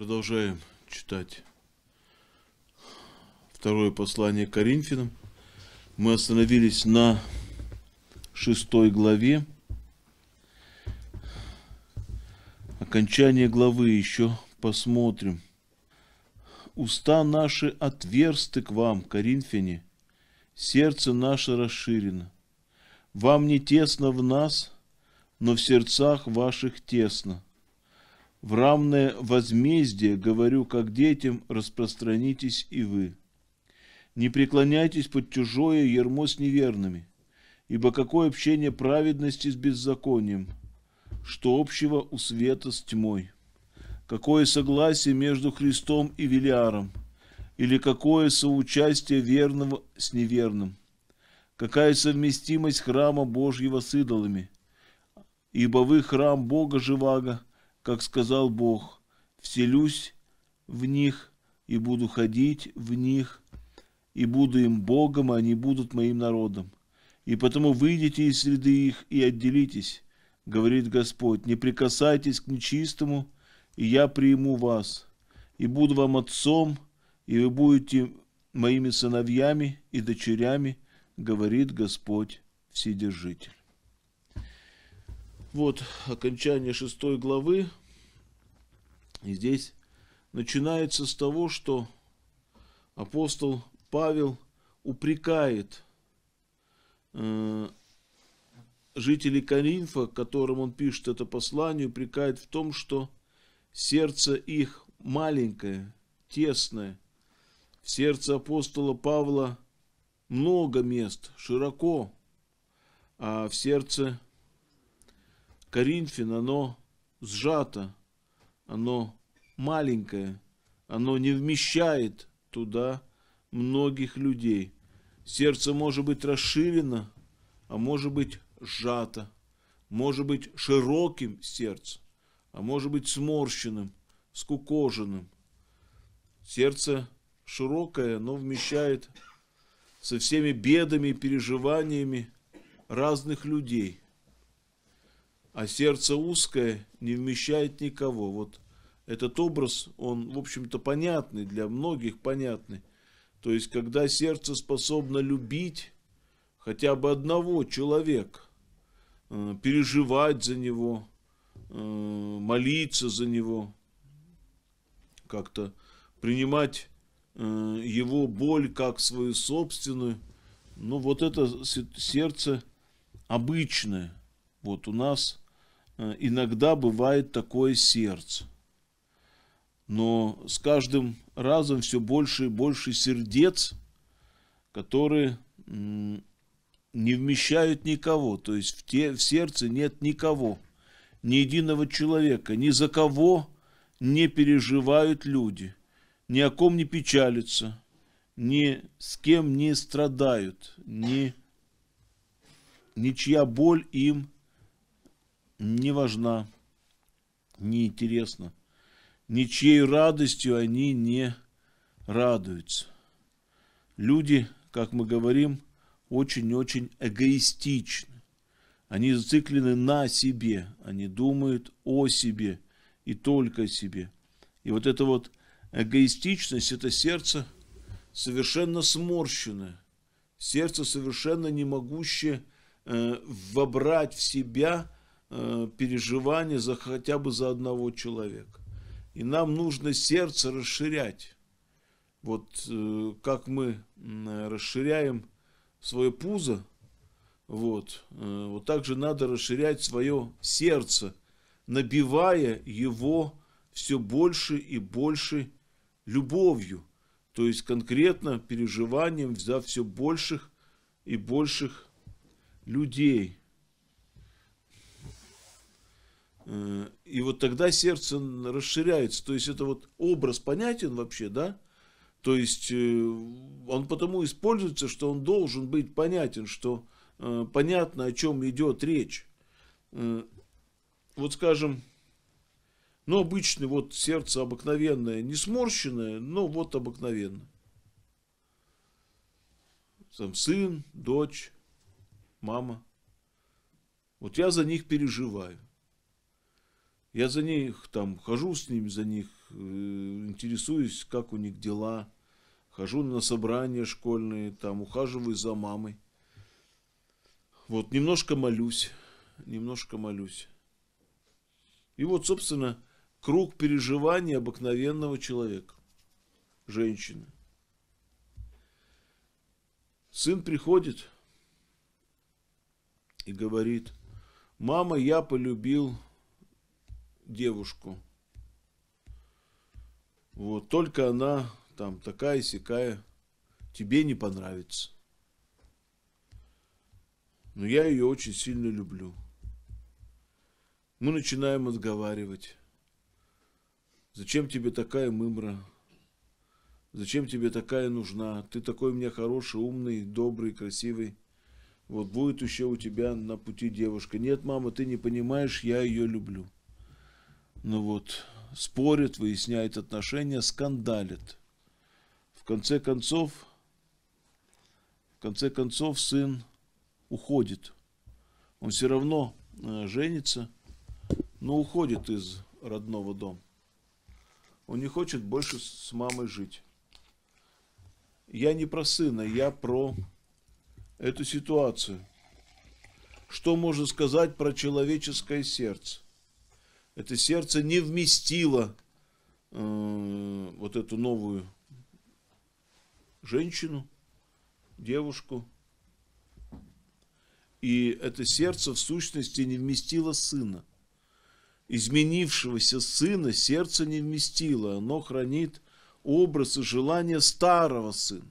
Продолжаем читать второе послание Коринфянам. Мы остановились на шестой главе. Окончание главы еще посмотрим. Уста наши отверсты к вам, Коринфяне, сердце наше расширено. Вам не тесно в нас, но в сердцах ваших тесно – в равное возмездие, говорю, как детям, распространитесь и вы. Не преклоняйтесь под чужое ермо с неверными, ибо какое общение праведности с беззаконием, что общего у света с тьмой? Какое согласие между Христом и Велиаром, или какое соучастие верного с неверным? Какая совместимость храма Божьего с идолами? Ибо вы храм Бога Живаго, как сказал Бог, вселюсь в них и буду ходить в них, и буду им Богом, а они будут моим народом. И потому выйдите из среды их и отделитесь, говорит Господь, не прикасайтесь к нечистому, и я приму вас, и буду вам отцом, и вы будете моими сыновьями и дочерями, говорит Господь Вседержитель. Вот окончание шестой главы. И здесь начинается с того, что апостол Павел упрекает э, жителей Каринфа, которым он пишет это послание, упрекает в том, что сердце их маленькое, тесное. В сердце апостола Павла много мест, широко, а в сердце Коринфян оно сжато, оно маленькое, оно не вмещает туда многих людей. Сердце может быть расширено, а может быть сжато, может быть широким сердце, а может быть сморщенным, скукоженным. Сердце широкое, оно вмещает со всеми бедами и переживаниями разных людей а сердце узкое не вмещает никого. Вот этот образ, он, в общем-то, понятный, для многих понятный. То есть, когда сердце способно любить хотя бы одного человека, э, переживать за него, э, молиться за него, как-то принимать э, его боль как свою собственную. Ну, вот это сердце обычное. Вот у нас Э, иногда бывает такое сердце. Но с каждым разом все больше и больше сердец, которые не вмещают никого. То есть в, те, в сердце нет никого, ни единого человека, ни за кого не переживают люди, ни о ком не печалятся, ни с кем не страдают, ни, ничья боль им не важна, не интересна, ничьей радостью они не радуются. Люди, как мы говорим, очень-очень эгоистичны. Они зациклены на себе, они думают о себе и только о себе. И вот эта вот эгоистичность, это сердце совершенно сморщенное, сердце совершенно не могущее э, вобрать в себя Э, переживания за хотя бы за одного человека. И нам нужно сердце расширять. Вот э, как мы расширяем свое пузо, вот, э, вот так же надо расширять свое сердце, набивая его все больше и больше любовью. То есть конкретно переживанием за все больших и больших людей. Э, и вот тогда сердце расширяется. То есть это вот образ понятен вообще, да? То есть э, он потому используется, что он должен быть понятен, что э, понятно, о чем идет речь. Вот скажем, ну обычный вот сердце обыкновенное, не сморщенное, но вот обыкновенное. Там сын, дочь, мама. Вот я за них переживаю. Я за них там хожу с ними, за них э, интересуюсь, как у них дела. Хожу на собрания школьные, там ухаживаю за мамой. Вот, немножко молюсь, немножко молюсь. И вот, собственно, круг переживаний обыкновенного человека, женщины. Сын приходит и говорит, мама, я полюбил девушку. Вот, только она там такая сякая, тебе не понравится. Но я ее очень сильно люблю. Мы начинаем отговаривать. Зачем тебе такая мымра? Зачем тебе такая нужна? Ты такой у меня хороший, умный, добрый, красивый. Вот будет еще у тебя на пути девушка. Нет, мама, ты не понимаешь, я ее люблю ну вот, спорит, выясняет отношения, скандалит. В конце концов, в конце концов сын уходит. Он все равно э, женится, но уходит из родного дома. Он не хочет больше с мамой жить. Я не про сына, я про эту ситуацию. Что можно сказать про человеческое сердце? это сердце не вместило э, вот эту новую женщину, девушку. И это сердце в сущности не вместило сына. Изменившегося сына сердце не вместило, оно хранит образ и желание старого сына.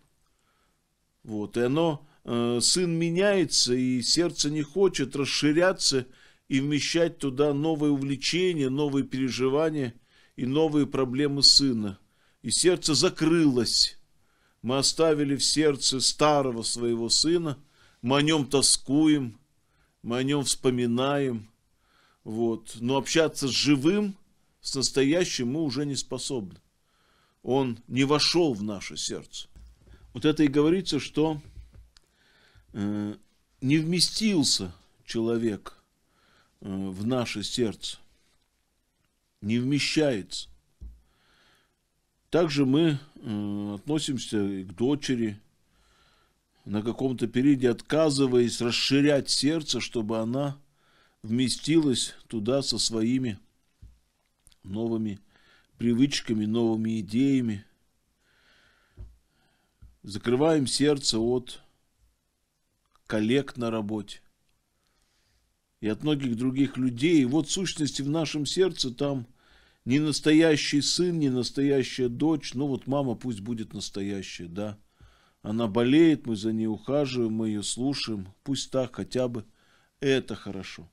Вот, и оно, э, сын меняется, и сердце не хочет расширяться и вмещать туда новые увлечения, новые переживания и новые проблемы сына. И сердце закрылось. Мы оставили в сердце старого своего сына, мы о нем тоскуем, мы о нем вспоминаем. Вот. Но общаться с живым, с настоящим мы уже не способны. Он не вошел в наше сердце. Вот это и говорится, что э, не вместился человек – в наше сердце, не вмещается. Также мы относимся к дочери на каком-то периоде, отказываясь расширять сердце, чтобы она вместилась туда со своими новыми привычками, новыми идеями. Закрываем сердце от коллег на работе, и от многих других людей. И вот в сущности в нашем сердце там не настоящий сын, не настоящая дочь. Ну вот мама пусть будет настоящая, да. Она болеет, мы за ней ухаживаем, мы ее слушаем. Пусть так хотя бы. Это хорошо.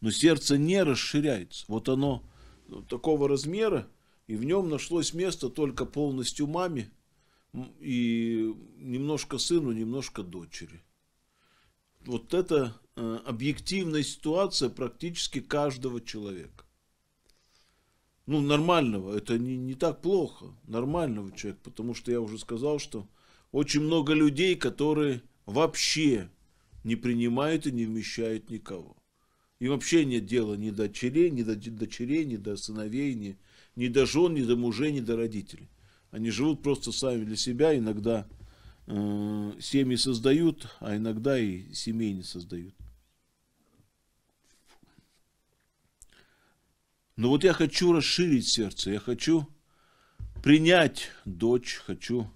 Но сердце не расширяется. Вот оно такого размера, и в нем нашлось место только полностью маме и немножко сыну, немножко дочери вот эта э, объективная ситуация практически каждого человека. Ну, нормального, это не, не так плохо, нормального человека, потому что я уже сказал, что очень много людей, которые вообще не принимают и не вмещают никого. Им вообще нет дела ни до дочерей, ни до дочерей, ни до сыновей, ни, ни до жен, ни до мужей, ни до родителей. Они живут просто сами для себя, иногда Э, семьи создают, а иногда и семей не создают. Но вот я хочу расширить сердце, я хочу принять дочь, хочу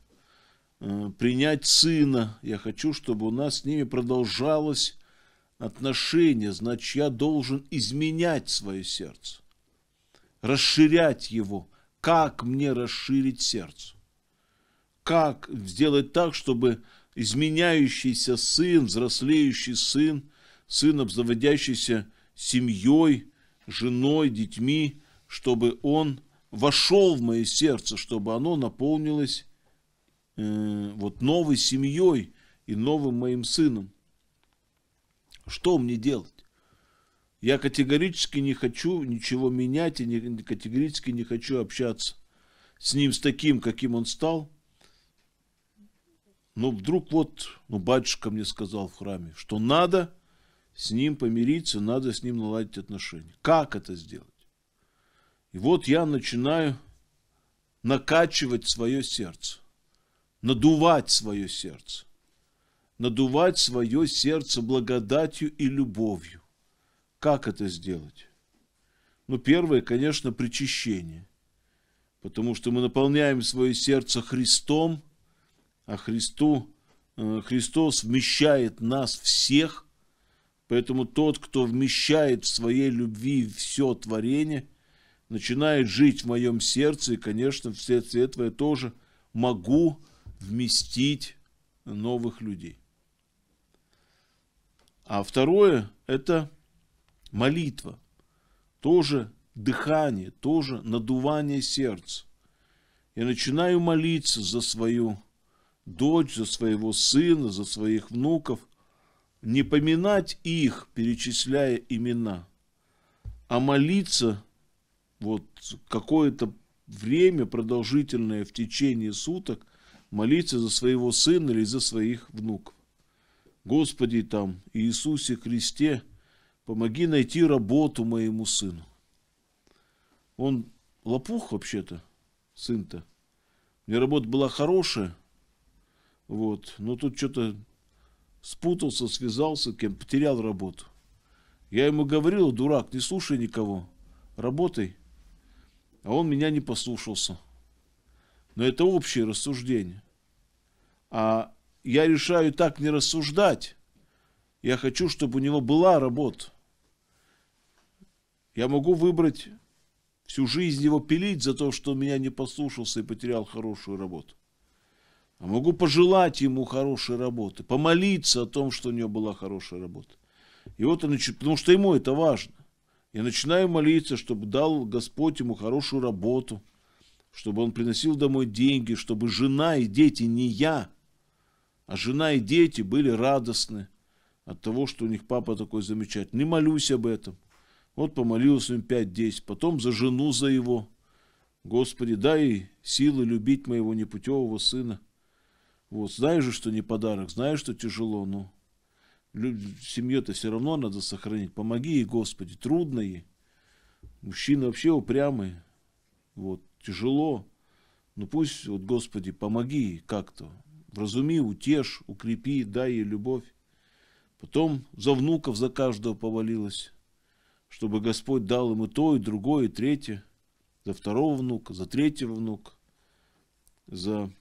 э, принять сына, я хочу, чтобы у нас с ними продолжалось отношение, значит, я должен изменять свое сердце, расширять его. Как мне расширить сердце? как сделать так, чтобы изменяющийся сын, взрослеющий сын, сын, обзаводящийся семьей, женой, детьми, чтобы он вошел в мое сердце, чтобы оно наполнилось э, вот новой семьей и новым моим сыном. Что мне делать? Я категорически не хочу ничего менять и не, категорически не хочу общаться с ним, с таким, каким он стал – но ну, вдруг вот, ну, батюшка мне сказал в храме, что надо с ним помириться, надо с ним наладить отношения. Как это сделать? И вот я начинаю накачивать свое сердце, надувать свое сердце, надувать свое сердце благодатью и любовью. Как это сделать? Ну, первое, конечно, причащение, потому что мы наполняем свое сердце Христом – а Христу, э, Христос вмещает нас всех, поэтому тот, кто вмещает в своей любви все творение, начинает жить в моем сердце, и, конечно, вследствие этого я тоже могу вместить новых людей. А второе – это молитва, тоже дыхание, тоже надувание сердца. Я начинаю молиться за свою дочь, за своего сына, за своих внуков, не поминать их, перечисляя имена, а молиться вот какое-то время продолжительное в течение суток, молиться за своего сына или за своих внуков. Господи там, Иисусе Христе, помоги найти работу моему сыну. Он лопух вообще-то, сын-то. У него работа была хорошая, вот. Но ну, тут что-то спутался, связался, кем потерял работу. Я ему говорил, дурак, не слушай никого, работай. А он меня не послушался. Но это общее рассуждение. А я решаю так не рассуждать. Я хочу, чтобы у него была работа. Я могу выбрать всю жизнь его пилить за то, что он меня не послушался и потерял хорошую работу а могу пожелать ему хорошей работы, помолиться о том, что у него была хорошая работа. И вот он, потому что ему это важно. Я начинаю молиться, чтобы дал Господь ему хорошую работу, чтобы он приносил домой деньги, чтобы жена и дети, не я, а жена и дети были радостны от того, что у них папа такой замечательный. Не молюсь об этом. Вот помолился им 5-10, потом за жену за его. Господи, дай силы любить моего непутевого сына. Вот, знаешь же, что не подарок, знаешь, что тяжело, но семью-то все равно надо сохранить. Помоги ей, Господи, трудные Мужчины вообще упрямые. Вот, тяжело. Ну пусть, вот, Господи, помоги ей как-то. Вразуми, утешь, укрепи, дай ей любовь. Потом за внуков за каждого повалилось, чтобы Господь дал им и то, и другое, и третье. За второго внука, за третьего внука, за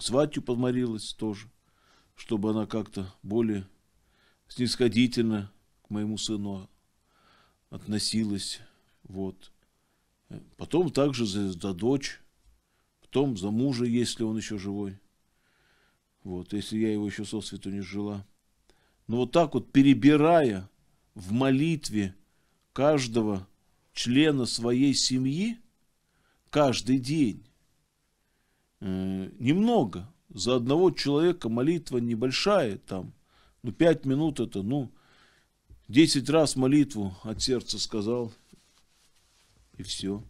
Сватью подморилась тоже, чтобы она как-то более снисходительно к моему сыну относилась. Вот. Потом также за, за дочь, потом за мужа, если он еще живой. Вот, если я его еще со свету не жила. Но вот так вот, перебирая в молитве каждого члена своей семьи, каждый день, э, немного. За одного человека молитва небольшая, там, ну, пять минут это, ну, десять раз молитву от сердца сказал, и все.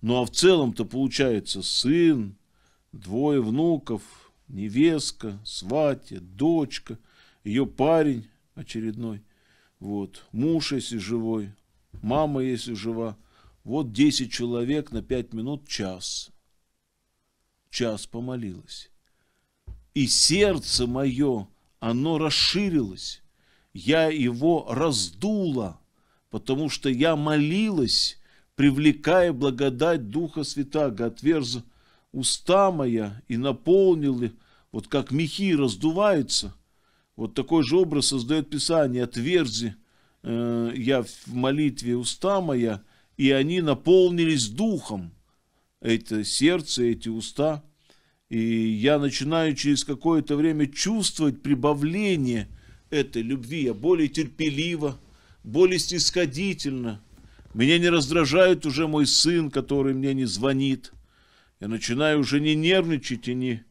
Ну, а в целом-то получается сын, двое внуков, невестка, сватья, дочка, ее парень очередной, вот, муж, если живой, мама, если жива. Вот 10 человек на 5 минут час час помолилась. И сердце мое, оно расширилось, я его раздула, потому что я молилась, привлекая благодать Духа Святаго, отверз уста моя и наполнил, вот как мехи раздуваются, вот такой же образ создает Писание, отверзи э, я в молитве уста моя, и они наполнились Духом это сердце, эти уста. И я начинаю через какое-то время чувствовать прибавление этой любви. Я более терпеливо, более снисходительно. Меня не раздражает уже мой сын, который мне не звонит. Я начинаю уже не нервничать и не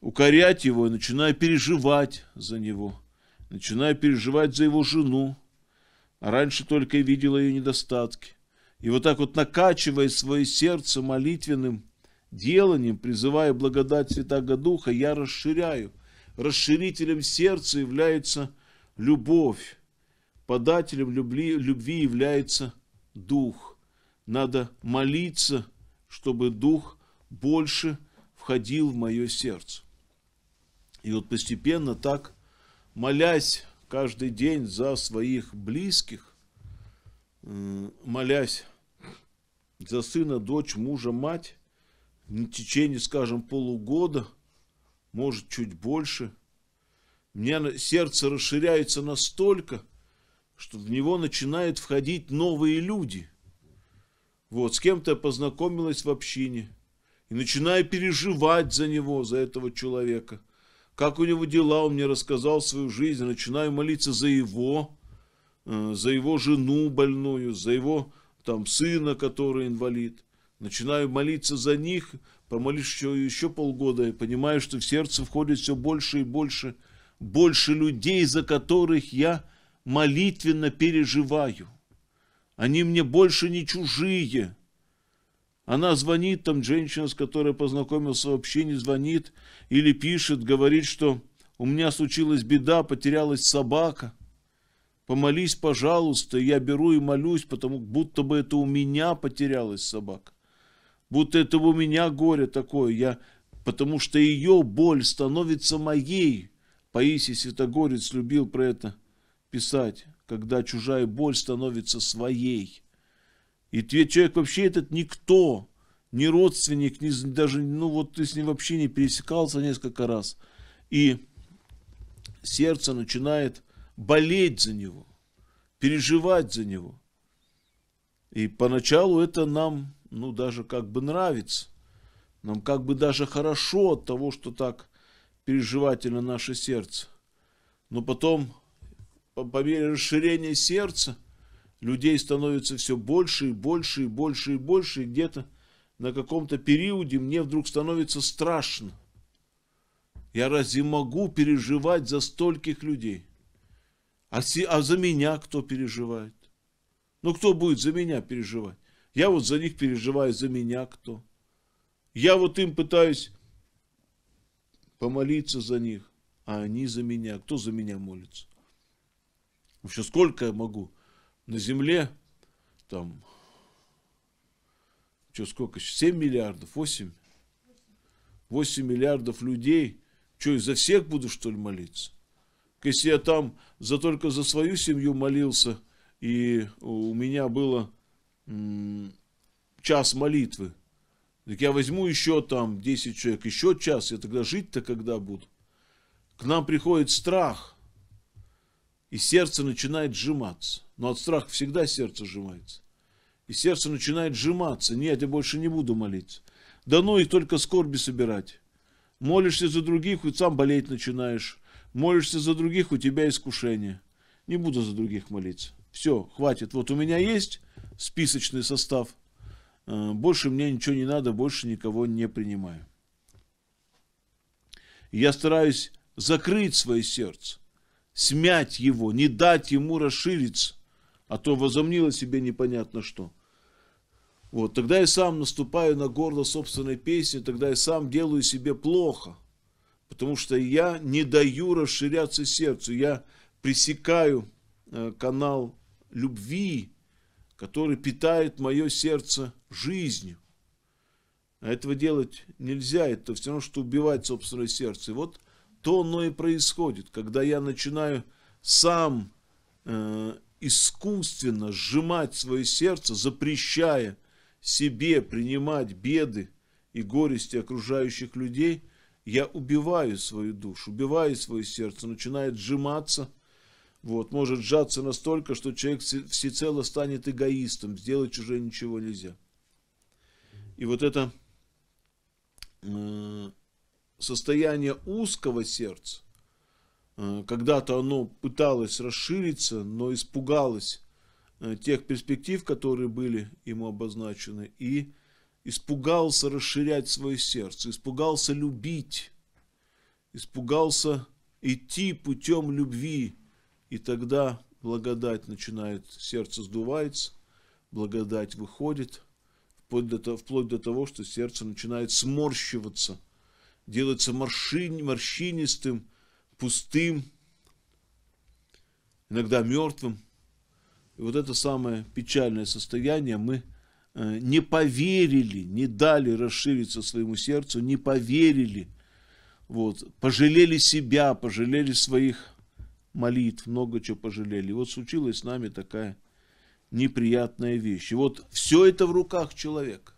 укорять его, я начинаю переживать за него. Начинаю переживать за его жену. А раньше только и видела ее недостатки. И вот так вот накачивая свое сердце молитвенным деланием, призывая благодать Святаго Духа, я расширяю. Расширителем сердца является любовь. Подателем любви, любви является Дух. Надо молиться, чтобы Дух больше входил в мое сердце. И вот постепенно так, молясь каждый день за своих близких, молясь за сына, дочь, мужа, мать, в течение, скажем, полугода, может, чуть больше, у меня сердце расширяется настолько, что в него начинают входить новые люди. Вот, с кем-то я познакомилась в общине и начинаю переживать за него, за этого человека. Как у него дела, он мне рассказал свою жизнь, начинаю молиться за его, Э, за его жену больную, за его там сына, который инвалид. Начинаю молиться за них, помолюсь еще, еще полгода и понимаю, что в сердце входит все больше и больше, больше людей, за которых я молитвенно переживаю. Они мне больше не чужие. Она звонит, там женщина, с которой познакомился, вообще не звонит или пишет, говорит, что у меня случилась беда, потерялась собака – Помолись, пожалуйста, я беру и молюсь, потому будто бы это у меня потерялась собака. Будто это у меня горе такое, я, потому что ее боль становится моей. Паисий Святогорец любил про это писать, когда чужая боль становится своей. И человек вообще этот никто, ни родственник, ни даже, ну вот ты с ним вообще не пересекался несколько раз. И сердце начинает болеть за него, переживать за него. И поначалу это нам, ну, даже как бы нравится. Нам как бы даже хорошо от того, что так переживательно наше сердце. Но потом, по, по мере расширения сердца, людей становится все больше и больше и больше и больше. И где-то на каком-то периоде мне вдруг становится страшно. Я разве могу переживать за стольких людей? А, а за меня кто переживает? Ну, кто будет за меня переживать? Я вот за них переживаю, за меня кто? Я вот им пытаюсь помолиться за них, а они за меня. Кто за меня молится? Вообще, сколько я могу на земле, там, что, сколько, 7 миллиардов, 8? 8 миллиардов людей. Что, из-за всех буду, что ли, молиться? Если я там за, только за свою семью молился, и у меня было час молитвы, так я возьму еще там 10 человек, еще час, я тогда жить-то когда буду? К нам приходит страх, и сердце начинает сжиматься. Но от страха всегда сердце сжимается. И сердце начинает сжиматься. Нет, я больше не буду молиться. Да ну и только скорби собирать. Молишься за других, и сам болеть начинаешь. Молишься за других, у тебя искушение. Не буду за других молиться. Все, хватит. Вот у меня есть списочный состав. Э, больше мне ничего не надо, больше никого не принимаю. Я стараюсь закрыть свое сердце, смять его, не дать ему расшириться, а то возомнило себе непонятно что. Вот, тогда я сам наступаю на горло собственной песни, тогда я сам делаю себе плохо – потому что я не даю расширяться сердцу, я пресекаю э, канал любви, который питает мое сердце жизнью. А этого делать нельзя, это все равно, что убивать собственное сердце. И вот то оно и происходит, когда я начинаю сам э, искусственно сжимать свое сердце, запрещая себе принимать беды и горести окружающих людей, я убиваю свою душу, убиваю свое сердце, начинает сжиматься, вот, может сжаться настолько, что человек всецело станет эгоистом, сделать уже ничего нельзя. И вот это э, состояние узкого сердца, э, когда-то оно пыталось расшириться, но испугалось э, тех перспектив, которые были ему обозначены, и испугался расширять свое сердце, испугался любить, испугался идти путем любви, и тогда благодать начинает, сердце сдувается, благодать выходит, вплоть до, того, вплоть до того, что сердце начинает сморщиваться, делается морщин, морщинистым, пустым, иногда мертвым. И вот это самое печальное состояние мы – Э, не поверили, не дали расшириться своему сердцу, не поверили, вот, пожалели себя, пожалели своих молитв, много чего пожалели. И вот случилась с нами такая неприятная вещь. И вот все это в руках человека.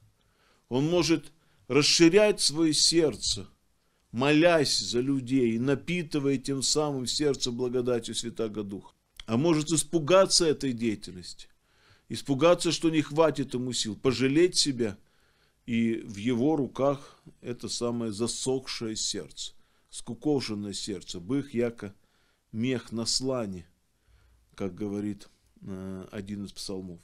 Он может расширять свое сердце, молясь за людей, напитывая тем самым сердце благодатью Святаго Духа. А может испугаться этой деятельности – испугаться, что не хватит ему сил, пожалеть себя. И в его руках это самое засохшее сердце, скукоженное сердце, бых яко мех на слане, как говорит э, один из псалмов.